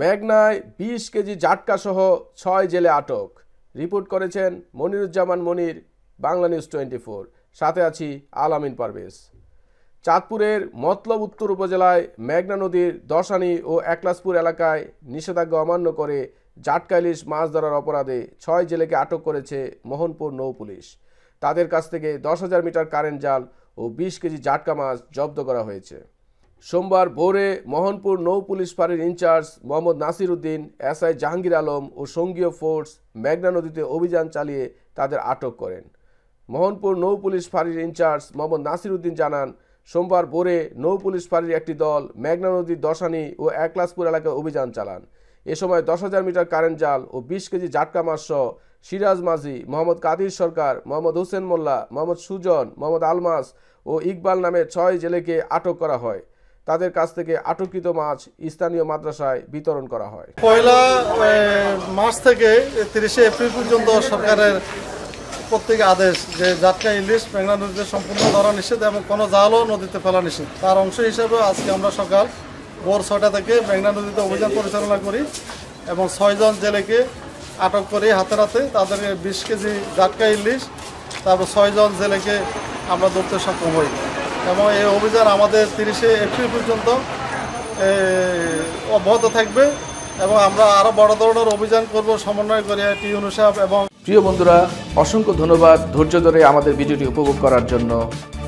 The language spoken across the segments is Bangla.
মেঘনায় বিশ কেজি জাটকাসহ ছয় জেলে আটক রিপোর্ট করেছেন Moniruzzaman Monir Bangla news twenty four সাথে আছি আলামিন পারভেজ চাঁদপুরের মতলব উত্তর উপজেলায় মেঘনা নদীর দশানি ও একলাসপুর এলাকায় নিষেধাজ্ঞা অমান্য করে জাটকাইলিশ মাছ ধরার অপরাধে ছয় জেলেকে আটক করেছে মোহনপুর নৌ পুলিশ তাদের কাছ থেকে দশ হাজার মিটার কারেন্ট জাল ও বিশ কেজি জাটকা মাছ জব্দ করা হয়েছে সোমবার ভোরে মোহনপুর নৌ পুলিশ ফাঁড়ির ইনচার্জ মোহাম্মদ নাসির উদ্দিন এসআই জাহাঙ্গীর আলম ও সঙ্গীয় ফোর্স মেঘনা নদীতে অভিযান চালিয়ে তাদের আটক করেন মোহনপুর নৌ পুলিশ ফাঁড়ির ইনচার্জ মোহাম্মদ নাসির উদ্দিন জানান সোমবার ভোরে নৌ পুলিশ ফাঁড়ির একটি দল মেঘনা নদীর দশানি ও একলাসপুর এলাকায় অভিযান চালান এ সময় দশ হাজার মিটার কারেন্ট জাল ও বিশ কেজি জাটকা মাছ সহ সিরাজ মাঝি মোহাম্মদ কাদির সরকার মোহাম্মদ হোসেন মোল্লা মোহাম্মদ সুজন মোহাম্মদ আলমাস ও ইকবাল নামে ছয় জেলেকে আটক করা হয় তাদের কাছ থেকে আটকৃত মাছ স্থানীয় মাদ্রাসায় বিতরণ করা হয় পয়লা মার্চ থেকে তিরিশে এপ্রিল পর্যন্ত সরকারের প্রত্যেক আদেশ যে জাটকা ইলিশ মেঘনা নদীতে সম্পূর্ণ ধরা নিষেধ এবং কোনো জালও নদীতে ফেলা নিষেধ তার অংশ হিসেবে আজকে আমরা সকাল ভোর ছয়টা থেকে মেঘনা নদীতে অভিযান পরিচালনা করি এবং ছয়জন জেলেকে আটক করি হাতে হাতে তাদেরকে বিশ কেজি জাটকা ইলিশ তারপর ছয়জন জেলেকে আমরা ধরতে সক্ষম হই এবং এই অভিযান আমাদের তিরিশে এপ্রিল পর্যন্ত অব্যাহত থাকবে এবং আমরা আরও বড় ধরনের অভিযান করব সমন্বয় করে টি অনুসাব এবং প্রিয় বন্ধুরা অসংখ্য ধন্যবাদ ধৈর্য ধরে আমাদের ভিডিওটি উপভোগ করার জন্য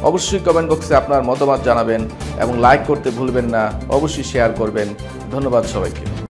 অবশ্যই কমেন্ট বক্সে আপনার মতামত জানাবেন এবং লাইক করতে ভুলবেন না অবশ্যই শেয়ার করবেন ধন্যবাদ সবাইকে